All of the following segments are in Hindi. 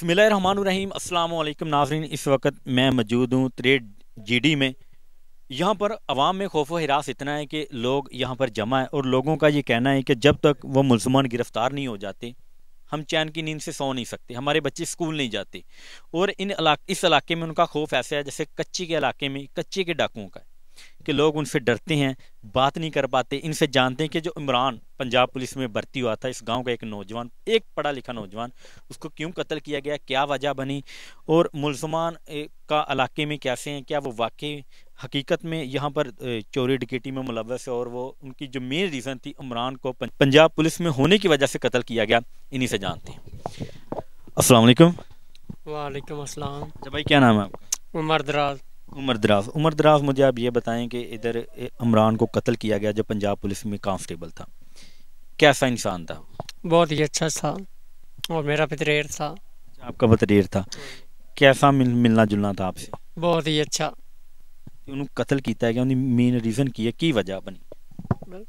रहीम अल्लाम नाजरीन इस वक्त मैं मौजूद हूँ त्रेड जीडी में यहाँ पर आवाम में खौफ हरास इतना है कि लोग यहाँ पर जमा है और लोगों का ये कहना है कि जब तक वो मुलजमान गिरफ़्तार नहीं हो जाते हम चैन की नींद से सो नहीं सकते हमारे बच्चे स्कूल नहीं जाते और इन इलाक, इस इलाके में उनका खौफ ऐसा है जैसे कच्ची के इलाके में कच्चे के डाकुओं का है कि लोग उनसे डरते हैं बात नहीं कर पाते इनसे जानते हैं कि जो इमरान पंजाब पुलिस में भर्ती हुआ था इस गांव का एक नौजवान एक पढ़ा लिखा नौजवान उसको क्यों कत्ल किया गया क्या वजह बनी और मुलजमान का इलाके में कैसे हैं क्या वो वाकई हकीकत में यहाँ पर चोरी डिकेटी में मुलवस है और वो उनकी जो मेन रीज़न थी इमरान को पंजाब पुलिस में होने की वजह से कत्ल किया गया इन्हीं से जानते हैं असलकम वालेकुम जब अच्छा भाई क्या नाम है आपका उमर दराज उमर दराज उमर दराज मुझे आप ये बताएं कि इधर इमरान को कत्ल किया गया जो पंजाब पुलिस में कांस्टेबल था कैसा इंसान था बहुत ही अच्छा था और मेरा पतरेर था अच्छा, आपका पतरेर था कैसा मिल, मिलना जुलना था आपसे बहुत ही अच्छा उन्होंने कत्ल किया गया उन्हें मेन रीज़न की है की वजह बनी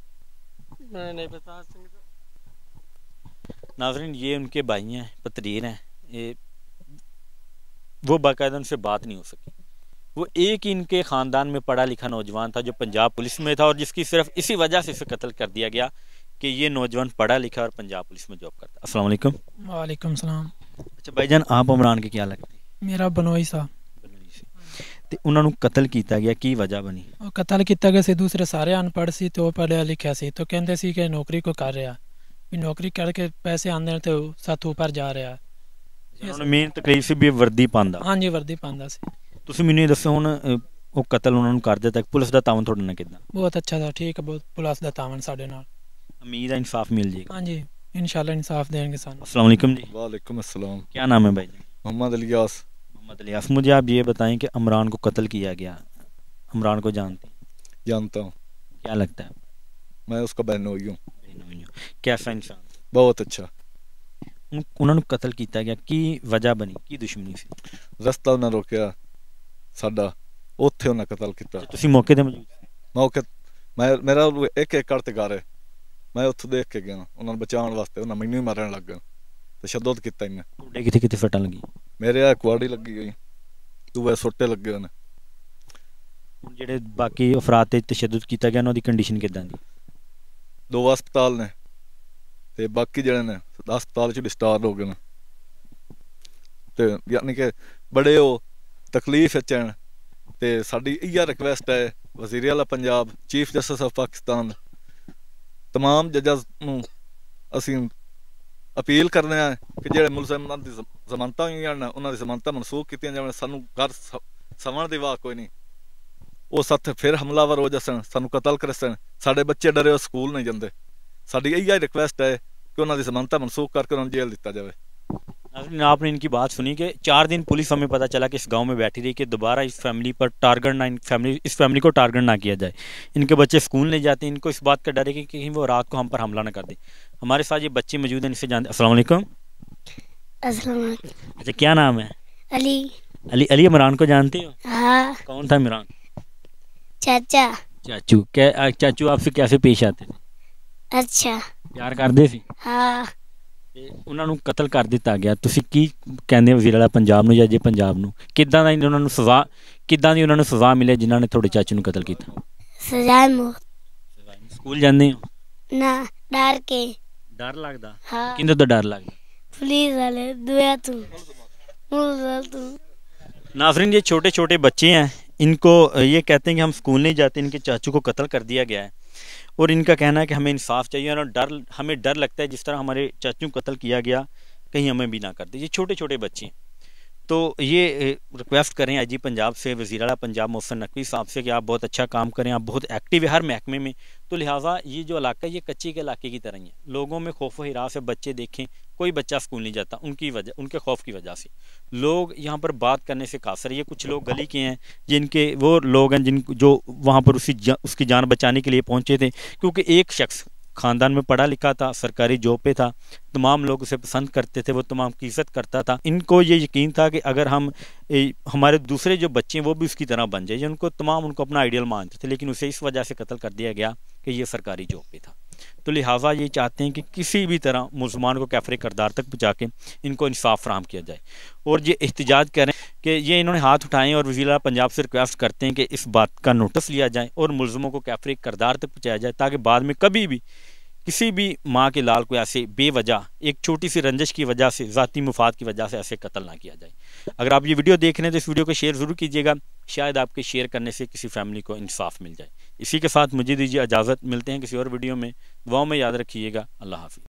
नाजरीन ये उनके भाई हैं पतरीर हैं ये वो बाकायदा उनसे बात नहीं हो सकी वो एक इनके ख़ानदान में पढ़ा लिखा नौजवान था जो पंजाब पुलिस में था और जिसकी सिर्फ इसी वजह से इसे कत्ल कर दिया गया कि ये नौजवान पढ़ा लिखा और पंजाब पुलिस में जॉब करता अस्सलाम वालेकुम सलाम अच्छा भाईजान आप उमरान के क्या लगते मेरा बनोई साहब ਤੇ ਉਹਨਾਂ ਨੂੰ ਕਤਲ ਕੀਤਾ ਗਿਆ ਕੀ ਵਜ੍ਹਾ ਬਣੀ ਉਹ ਕਤਲ ਕੀਤਾ ਗਿਆ ਸੀ ਦੂਸਰੇ ਸਾਰੇ ਅਨਪੜ੍ਹ ਸੀ ਤੇ ਉਹ ਪੜ੍ਹਿਆ ਲਿਖਿਆ ਸੀ ਤੇ ਕਹਿੰਦੇ ਸੀ ਕਿ ਨੌਕਰੀ ਕੋ ਕਰ ਰਿਹਾ ਵੀ ਨੌਕਰੀ ਕਰਕੇ ਪੈਸੇ ਆਉਂਦੇ ਨੇ ਤੇ ਸਾਥ ਉੱਪਰ ਜਾ ਰਿਹਾ ਉਹਨਾਂ ਨੂੰ ਮੇਨ ਤਕਲੀਫ ਸੀ ਤੁਸੀਂ ਮੈਨੂੰ ਇਹ ਦੱਸੋ ਹੁਣ ਉਹ ਕਤਲ ਉਹਨਾਂ ਨੂੰ ਕਰ ਦਿੱਤਾ ਪੁਲਿਸ ਦਾ ਤਾਵਨ ਤੁਹਾਡੇ ਨਾਲ ਕਿਦਾਂ ਬਹੁਤ ਅੱਛਾ ਦਾ ਠੀਕ ਹੈ ਬਹੁਤ ਪੁਲਿਸ ਦਾ ਤਾਵਨ ਸਾਡੇ ਨਾਲ ਉਮੀਦ ਹੈ ਇਨਸਾਫ ਮਿਲ ਜੇਗਾ ਹਾਂਜੀ इंशाल्लाह इंसाफ देंगे सानू अस्सलाम वालेकुम जी वालेकुम अस्सलाम क्या नाम है भाई जी मोहम्मद अलियास मोहम्मद अलियास मुझे आप ये बताएं कि अमरान को कत्ल किया गया अमरान को जानते जानता हूँ क्या लगता है मैं उसका बहनोई हूँ कैसा इंसान बहुत अच्छा उन्होंने कत्ल किया गया की वजह बनी की दुश्मनी से रास्ता उन्हें रोकया ਸਾਡਾ ਉੱਥੇ ਉਹਨਾਂ ਕਤਲ ਕੀਤਾ ਤੁਸੀਂ ਮੌਕੇ ਤੇ ਮੌਜੂਦ ਮੌਕੇ ਮੈਂ ਮੇਰਾ ਇੱਕ ਏਕੜ ਤੇ ਘਰ ਹੈ ਮੈਂ ਉੱਥੇ ਦੇਖ ਕੇ ਗਿਆ ਉਹਨਾਂ ਨੂੰ ਬਚਾਉਣ ਵਾਸਤੇ ਉਹਨਾਂ ਮੈਨੂੰ ਹੀ ਮਾਰਨ ਲੱਗ ਗਏ ਤਸ਼ੱਦਦ ਕੀਤਾ ਇਹਨੇ ਤੁਹਾਡੇ ਕਿਤੇ ਕਿਤੇ ਫਟਾਂ ਲੱਗੀ ਮੇਰੇ ਆ ਕੁਆੜੀ ਲੱਗੀ ਹੋਈ ਦੂਏ ਸੁੱਟੇ ਲੱਗੇ ਉਹਨੇ ਹੁਣ ਜਿਹੜੇ ਬਾਕੀ ਅਫਰਾਦ ਤੇ ਤਸ਼ੱਦਦ ਕੀਤਾ ਗਿਆ ਉਹਨਾਂ ਦੀ ਕੰਡੀਸ਼ਨ ਕਿਦਾਂ ਦੀ ਦੋ ਹਸਪਤਾਲ ਨੇ ਤੇ ਬਾਕੀ ਜਿਹੜੇ ਨੇ ਹਸਪਤਾਲ ਚ ਡਿਸਟਾਰਜ ਹੋ ਗਏ ਨੇ ਤੇ ਯਾਨੀ ਕਿ ਬੜੇ ਉਹ ਤਕਲੀਫ ਚਣ ਤੇ ਸਾਡੀ ਇਹ ਰਿਕਵੈਸਟ ਹੈ ਵਜ਼ੀਰ ਆਲਾ Punjab chief justice of Pakistan तमाम ਜੱਜਾਂ ਨੂੰ ਅਸੀਂ ਅਪੀਲ ਕਰਦੇ ਆ ਕਿ ਜਿਹੜੇ ਮੁਲਜ਼ਮਾਂ ਦੀ ਜ਼ਮਾਨਤਾਂ ਹੋਈਆਂ ਨੇ ਉਹਨਾਂ ਦੀ ਜ਼ਮਾਨਤਾਂ ਮਨਸੂਖ ਕੀਤੀਆਂ ਜਾਵਣ ਸਾਨੂੰ ਘਰ ਸਵਣ ਦੇ ਵਾਹ ਕੋਈ ਨਹੀਂ ਉਹ ਸੱਤ ਫਿਰ ਹਮਲਾਵਰ ਹੋ ਜਾਸਣ ਸਾਨੂੰ ਕਤਲ ਕਰਸਣ ਸਾਡੇ ਬੱਚੇ ਡਰੇ ਸਕੂਲ ਨਹੀਂ ਜਾਂਦੇ ਸਾਡੀ ਇਹ ਹੀ ਰਿਕਵੈਸਟ ਹੈ ਕਿ ਉਹਨਾਂ ਦੀ ਜ਼ਮਾਨਤਾਂ ਮਨਸੂਖ ਕਰਕੇ ਉਹਨਾਂ ਨੂੰ ਜੇਲ੍ਹ ਦਿੱਤਾ ਜਾਵੇ आपने इनकी बात सुनी कि चार दिन पुलिस हमें पता चला कि इस गांव में बैठी रही कि दोबारा इस फैमिली पर टारगेट ना इन फैमिली इस फैमिली को टारगेट ना किया जाए इनके बच्चे स्कूल नहीं जाते इनको इस बात का डर है कि कहीं वो रात को हम पर हमला ना कर दे हमारे साथ ये बच्चे मौजूद हैं इनसे जानते असलम अच्छा क्या नाम है अली अली अली इमरान को जानते हो हाँ। कौन था इमरान चाचा चाचू क्या चाचू आपसे कैसे पेश आते अच्छा प्यार करते थे हाँ ਉਹਨਾਂ ਨੂੰ ਕਤਲ ਕਰ ਦਿੱਤਾ ਗਿਆ ਤੁਸੀਂ ਕੀ ਕਹਿੰਦੇ ਹੋ ਵੀਰਾਲਾ ਪੰਜਾਬ ਨੂੰ ਜਾਂ ਜੇ ਪੰਜਾਬ ਨੂੰ ਕਿੱਦਾਂ ਦਾ ਉਹਨਾਂ ਨੂੰ ਸਜ਼ਾ ਕਿੱਦਾਂ ਦੀ ਉਹਨਾਂ ਨੂੰ ਸਜ਼ਾ ਮਿਲੇ ਜਿਨ੍ਹਾਂ ਨੇ ਤੁਹਾਡੇ ਚਾਚੂ ਨੂੰ ਕਤਲ ਕੀਤਾ ਸਜ਼ਾ ਮੌਤ ਸਕੂਲ ਜਾਂਦੇ ਹੋ ਨਾ ਡਰ ਕੇ ਡਰ ਲੱਗਦਾ ਕਿੰਦੇ ਤੋਂ ਡਰ ਲੱਗਦਾ ਪੁਲਿਸ ਵਾਲੇ ਦੁਆ ਤੂੰ ਮੁਰਜ਼ਲ ਤੂੰ नाजरीन ये ਛੋਟੇ ਛੋਟੇ ਬੱਚੇ ਆ ਇਨਕੋ ਇਹ ਕਹਤੇ हैं ਕਿ ਹਮ ਸਕੂਲ ਨਹੀਂ ਜਾਤੇ ਇਨਕੇ ਚਾਚੂ ਕੋ ਕਤਲ ਕਰ ਦਿਆ ਗਿਆ ਹੈ और इनका कहना है कि हमें इंसाफ चाहिए और डर हमें डर लगता है जिस तरह हमारे चाचू कत्ल किया गया कहीं हमें भी ना कर दे ये छोटे छोटे बच्चे हैं तो ये रिक्वेस्ट करें आई जी पंजाब से वज़ी अला पंजाब मोहसन नकवी साहब से कि आप बहुत अच्छा काम करें आप बहुत एक्टिव है हर महकमे में तो लिहाजा ये जो इलाका है ये कच्ची के इलाके की तरह ही है लोगों में खौफ हिरा से बच्चे देखें कोई बच्चा स्कूल नहीं जाता उनकी वजह उनके खौफ की वजह से लोग यहाँ पर बात करने से कासर ये कुछ लोग गली के हैं जिनके वो लोग हैं जिन जो वहाँ पर उसी जा, उसकी जान बचाने के लिए पहुँचे थे क्योंकि एक शख्स ख़ानदान में पढ़ा लिखा था सरकारी जॉब पे था तमाम लोग उसे पसंद करते थे वो तमाम की इज्जत करता था इनको ये यकीन था कि अगर हम ए, हमारे दूसरे जो बच्चे हैं वो भी उसकी तरह बन जाए उनको तमाम उनको अपना आइडियल मानते थे लेकिन उसे इस वजह से कत्ल कर दिया गया कि ये सरकारी जॉब पे था तो लिहाजा ये चाहते हैं कि किसी भी तरह मुसलमान को कैफरे करदार तक पहुँचा के इनको इंसाफ फ्राहम किया जाए और ये एहतजाज करें कि ये इन्होंने हाथ उठाएं और वजीला पंजाब से रिक्वेस्ट करते हैं कि इस बात का नोटिस लिया जाए और मुलजमों को कैफरे करदार तक पहुँचाया जाए ताकि बाद में कभी भी किसी भी माँ के लाल को ऐसे बेवजह एक छोटी सी रंजिश की वजह से ज़ाती मुफाद की वजह से ऐसे कत्ल ना किया जाए अगर आप ये वीडियो देख रहे हैं तो इस वीडियो को शेयर ज़रूर कीजिएगा शायद आपके शेयर करने से किसी फैमिली को इंसाफ मिल जाए इसी के साथ मुझे दीजिए इजाज़त मिलते हैं किसी और वीडियो में दुआओं में याद रखिएगा अल्लाह हाफि